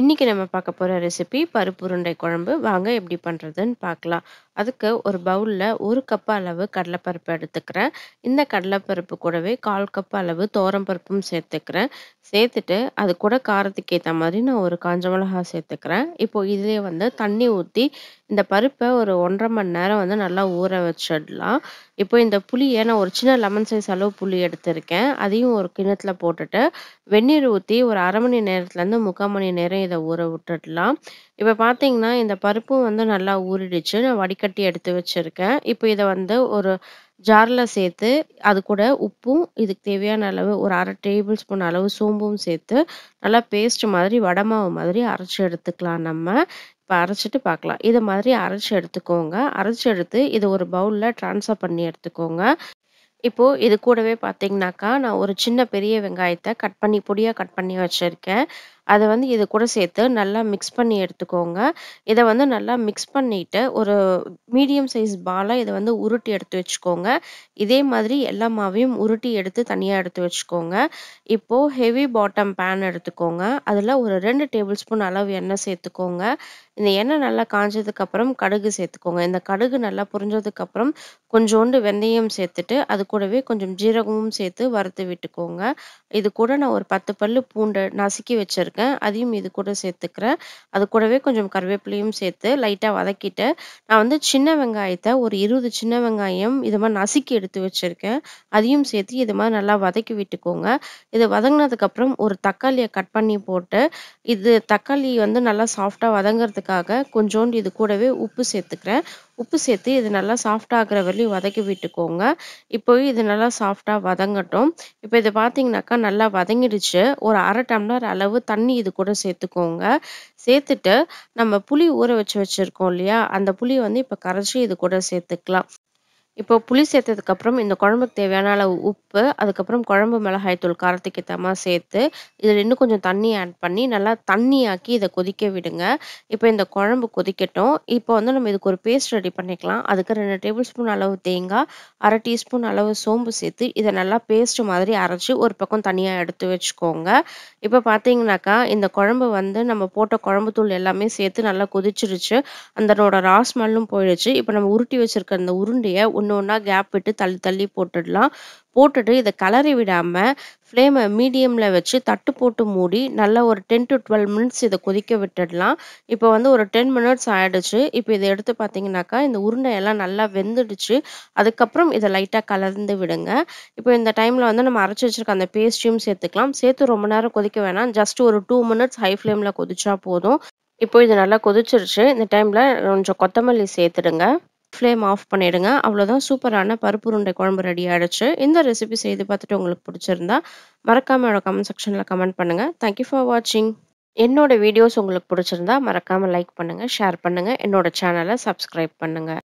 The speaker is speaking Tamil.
இன்னைக்கு நம்ம பார்க்க போகிற ரெசிபி பருப்பு உருண்டை குழம்பு வாங்க எப்படி பண்ணுறதுன்னு பார்க்கலாம் அதுக்கு ஒரு பவுலில் ஒரு கப் அளவு கடலைப்பருப்பு எடுத்துக்கிறேன் இந்த கடலைப்பருப்பு கூடவே கால் கப் அளவு பருப்பும் சேர்த்துக்கிறேன் சேர்த்துட்டு அது கூட காரத்துக்கு ஏற்ற மாதிரி நான் ஒரு காஞ்ச மிளகா சேர்த்துக்கிறேன் இப்போ இதிலே வந்து தண்ணி ஊற்றி இந்த பருப்பை ஒரு ஒன்றரை மணி நேரம் வந்து நல்லா ஊற வச்சிடலாம் இப்போ இந்த புளியை நான் ஒரு சின்ன லெமன் சைஸ் அளவு புளி எடுத்திருக்கேன் அதையும் ஒரு கிணத்துல போட்டுட்டு வெந்நீர் ஊற்றி ஒரு அரை மணி நேரத்துலேருந்து முக்கால் மணி நேரம் இதை ஊற விட்டுடலாம் இப்போ பார்த்தீங்கன்னா இந்த பருப்பும் வந்து நல்லா ஊறிடுச்சு நான் வடிக்க கட்டி எடுத்து வச்சுருக்கேன் இப்போ இதை வந்து ஒரு ஜாரில் சேர்த்து அது கூட உப்பும் இதுக்கு தேவையான அளவு ஒரு அரை டேபிள் ஸ்பூன் அளவு சோம்பும் சேர்த்து நல்லா பேஸ்ட் மாதிரி வடமாவு மாதிரி அரைச்சி எடுத்துக்கலாம் நம்ம இப்போ அரைச்சிட்டு பார்க்கலாம் இதை மாதிரி அரைச்சி எடுத்துக்கோங்க அரைச்சி எடுத்து இதை ஒரு பவுலில் ட்ரான்ஸ்ஃபர் பண்ணி எடுத்துக்கோங்க இப்போது இது கூடவே பார்த்தீங்கன்னாக்கா நான் ஒரு சின்ன பெரிய வெங்காயத்தை கட் பண்ணி பொடியாக கட் பண்ணி வச்சுருக்கேன் அதை வந்து இது கூட சேர்த்து நல்லா மிக்ஸ் பண்ணி எடுத்துக்கோங்க. இதை வந்து நல்லா மிக்ஸ் பண்ணிட்டு, ஒரு மீடியம் சைஸ் பாலா இதை வந்து உருட்டி எடுத்து வச்சுக்கோங்க. இதே மாதிரி எல்லா மாவையும் உருட்டி எடுத்து தனியா எடுத்து வச்சுக்கோங்க. இப்போ ஹெவி பாட்டம் பேன் எடுத்துக்கோங்க. அதுல ஒரு ரெண்டு டேபிள் ஸ்பூன் அளவு எண்ணெய் சேர்த்துக்கோங்க. இந்த எண்ணெய் நல்லா காஞ்சதுக்கப்புறம் கடுகு சேர்த்துக்கோங்க. இந்த கடுகு நல்லா புரிஞ்சதுக்கப்புறம் கொஞ்சோண்டு வெந்தயம் சேர்த்துட்டு, அது கூடவே கொஞ்சம் ஜீரகமும் சேர்த்து வறுத்து விட்டுக்கோங்க. இது கூட நான் ஒரு பத்து பல்லு பூண்டு நசுக்கி வச்சிருக்கேன். வச்சுருக்கேன் அதையும் இது கூட சேர்த்துக்கிறேன் அது கூடவே கொஞ்சம் கருவேப்பிலையும் சேர்த்து லைட்டாக வதக்கிட்டு நான் வந்து சின்ன வெங்காயத்தை ஒரு இருபது சின்ன வெங்காயம் இது மாதிரி நசுக்கி எடுத்து வச்சுருக்கேன் அதையும் சேர்த்து இது மாதிரி நல்லா வதக்கி விட்டுக்கோங்க இது வதங்கினதுக்கப்புறம் ஒரு தக்காளியை கட் பண்ணி போட்டு இது தக்காளி வந்து நல்லா சாஃப்டாக வதங்கிறதுக்காக கொஞ்சோண்டு இது கூடவே உப்பு சேர்த்துக்கிறேன் உப்பு சேர்த்து இது நல்லா சாஃப்ட் ஆகிற வரையும் வதக்கி விட்டுக்கோங்க இப்போ இது நல்லா சாஃப்டாக வதங்கட்டும் இப்போ இது பார்த்தீங்கனாக்கா நல்லா வதங்கிடுச்சு ஒரு அரை டம்ளர் அளவு தண்ணி இது கூட சேர்த்துக்கோங்க சேர்த்துட்டு நம்ம புளி ஊற வச்சு வச்சுருக்கோம் இல்லையா அந்த புளியை வந்து இப்போ கரைச்சி இது கூட சேர்த்துக்கலாம் இப்போ புளி சேர்த்ததுக்கப்புறம் இந்த குழம்புக்கு தேவையான அளவு உப்பு அதுக்கப்புறம் குழம்பு மிளகாய் தூள் காரத்துக்கு ஏற்ற சேர்த்து இதில் இன்னும் கொஞ்சம் தண்ணி ஆட் பண்ணி நல்லா தண்ணியாக்கி இதை கொதிக்க விடுங்க இப்போ இந்த குழம்பு கொதிக்கட்டும் இப்போ வந்து நம்ம இதுக்கு ஒரு பேஸ்ட் ரெடி பண்ணிக்கலாம் அதுக்கு ரெண்டு டேபிள் ஸ்பூன் அளவு தேங்காய் அரை டீஸ்பூன் அளவு சோம்பு சேர்த்து இதை நல்லா பேஸ்ட் மாதிரி அரைச்சி ஒரு பக்கம் தனியாக எடுத்து வச்சுக்கோங்க இப்போ பார்த்தீங்கன்னாக்கா இந்த குழம்பு வந்து நம்ம போட்ட குழம்பு தூள் எல்லாமே சேர்த்து நல்லா கொதிச்சிருச்சு அந்தனோட ராஸ் மல்லும் போயிடுச்சு இப்போ நம்ம உருட்டி வச்சுருக்க அந்த உருண்டையை ஒன்று ஒன்றா கேப் விட்டு தள்ளி தள்ளி போட்டுடலாம் போட்டுட்டு இதை கலரி விடாமல் ஃப்ளேமை மீடியமில் வச்சு தட்டு போட்டு மூடி நல்லா ஒரு டென் டு டுவெல் மினிட்ஸ் இதை கொதிக்க விட்டுடலாம் இப்போ வந்து ஒரு டென் மினிட்ஸ் ஆகிடுச்சு இப்போ இதை எடுத்து பார்த்தீங்கன்னாக்கா இந்த உருண்டையெல்லாம் நல்லா வெந்துடுச்சு அதுக்கப்புறம் இதை லைட்டாக கலந்து விடுங்க இப்போ இந்த டைமில் வந்து நம்ம அரைச்சி வச்சுருக்க அந்த பேஸ்ட்ரியும் சேர்த்துக்கலாம் சேர்த்து ரொம்ப நேரம் கொதிக்க வேணாம் ஜஸ்ட் ஒரு டூ மினிட்ஸ் ஹை ஃப்ளேமில் கொதிச்சா போதும் இப்போ இது நல்லா கொதிச்சிருச்சு இந்த டைமில் கொஞ்சம் கொத்தமல்லி சேர்த்துடுங்க ஃப்ளேம் ஆஃப் பண்ணிவிடுங்க அவ்வளோதான் சூப்பரான பருப்பு உருண்டை குழம்பு ரெடி ஆகிடுச்சு இந்த ரெசிபி செய்து பார்த்துட்டு உங்களுக்கு பிடிச்சிருந்தா மறக்காமல் என்னோட கமெண்ட் செக்ஷனில் கமெண்ட் பண்ணுங்கள் தேங்க்யூ ஃபார் வாட்சிங் என்னோட வீடியோஸ் உங்களுக்கு பிடிச்சிருந்தா மறக்காமல் லைக் பண்ணுங்கள் ஷேர் பண்ணுங்கள் என்னோட சேனலை சப்ஸ்கிரைப் பண்ணுங்கள்